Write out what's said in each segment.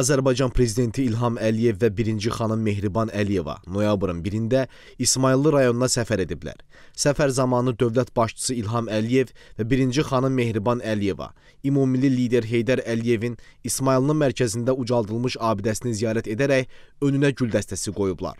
Azərbaycan prezidenti İlham Əliyev və birinci xanım Mehriban Əliyeva noyabrın 1-də İsmayıllı rayonuna səfər ediblər. Səfər zamanı dövlət başçısı İlham Əliyev və birinci xanım Mehriban Əliyeva ümummilli lider Heydər Əliyevin İsmayıllı mərkəzində ucaldılmış abidəsini ziyarət edərək önünə gül dəstəsi qoyublar.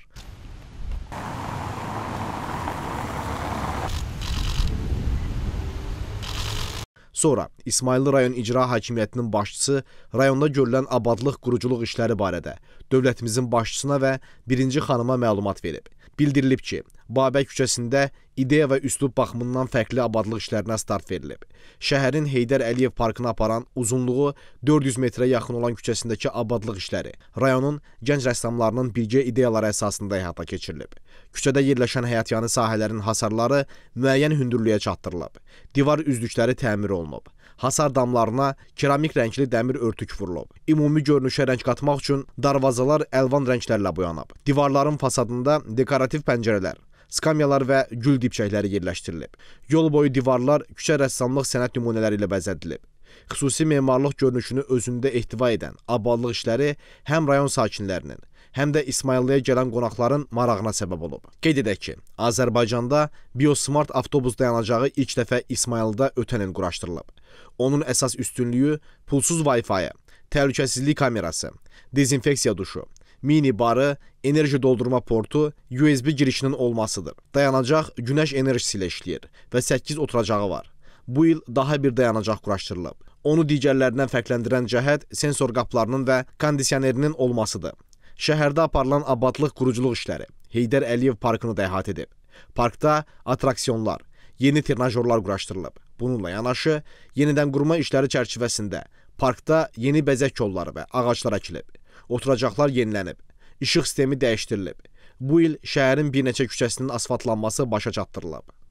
Sonra İsmayıllı rayon icra hakimiyyətinin başçısı rayonda görülən abadlıq, quruculuq işləri barədə dövlətimizin başçısına və birinci xanıma məlumat verib. Bildirilib ki, Babək küçəsində ideya və üslub baxımından fərqli abadlıq işlərinə start verilib. Şəhərin Heydər Əliyev parkına aparan uzunluğu 400 metrə yaxın olan küçəsindəki abadlıq işləri rayonun gənc rəssamlarının birgə ideyaları əsasında həyata keçirilib. Küçədə yerləşən həyatyanı sahələrin hasarları müəyyən hündürlüyə çatdırılıb. Divar üzdükləri təmir olunub. Hasar damlarına keramik rəngli dəmir örtük vurulub. Ümumi görünüşə rəng qatmaq üçün darvazalar əlvan rənglərlə boyanıb. Divarların fasadında dekorativ pəncərələr, skamyalar və gül dibçəkləri yerləşdirilib. Yol boyu divarlar küçə rəssamlıq sənət nümunələri ilə bəzədilib. Xüsusi memarlıq görünüşünü özündə ehtiva edən aballıq işləri həm rayon sakinlərinin, həm də İsmailliyə gələn qonaqların marağına səbəb olub. Qeyd edək ki, Azərbaycanda biosmart avtobus dayanacağı ilk dəfə İsmailda ötən il quraşdırılıb. Onun əsas üstünlüyü pulsuz Wi-Fi, təhlükəsizlik kamerası, dezinfeksiya duşu, mini barı, enerji doldurma portu, USB girişinin olmasıdır. Dayanacaq günəş enerjisi ilə işləyir və 8 oturacağı var. Bu il daha bir dayanacaq quraşdırılıb. Onu digərlərindən fərqləndirən cəhət sensor qaplarının və kondisionerinin olmasıdır şəhərdə aparılan abadlıq quruculuq işləri Heydər Əliyev parkını da əhatə edir. Parkda atraksionlar, yeni trenajorlar quraşdırılıb. Bununla yanaşı, yenidən qurma işləri çərçivəsində parkda yeni bəzək yolları və ağaclar əkilib. Oturacaqlar yenilənib, işıq sistemi dəyişdirilib. Bu il şəhərin bir neçə küçəsinin asfaltlanması başa çatdırılıb.